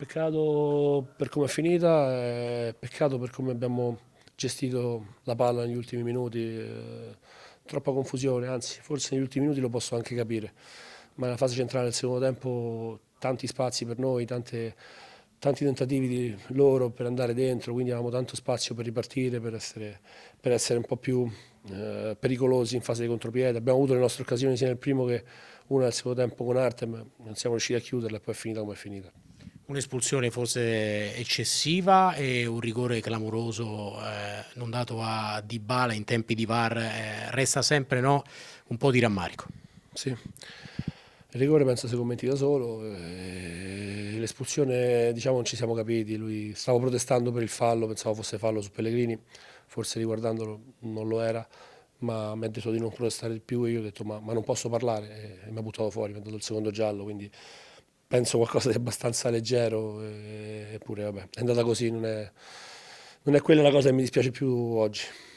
Peccato per come è finita, eh, peccato per come abbiamo gestito la palla negli ultimi minuti, eh, troppa confusione, anzi forse negli ultimi minuti lo posso anche capire, ma nella fase centrale del secondo tempo tanti spazi per noi, tante, tanti tentativi di loro per andare dentro, quindi avevamo tanto spazio per ripartire, per essere, per essere un po' più eh, pericolosi in fase di contropiede, abbiamo avuto le nostre occasioni sia nel primo che una nel secondo tempo con Artem, non siamo riusciti a chiuderla e poi è finita come è finita un'espulsione forse eccessiva e un rigore clamoroso eh, non dato a Dybala in tempi di VAR eh, resta sempre no, un po' di rammarico. Sì. Il rigore penso si commenti da solo, eh, l'espulsione diciamo non ci siamo capiti, lui stavo protestando per il fallo, pensavo fosse fallo su Pellegrini, forse riguardandolo non lo era, ma mi ha detto di non protestare di più e io ho detto ma, ma non posso parlare e mi ha buttato fuori, mi ha dato il secondo giallo, quindi penso qualcosa di abbastanza leggero, eppure vabbè, è andata così, non è, non è quella la cosa che mi dispiace più oggi.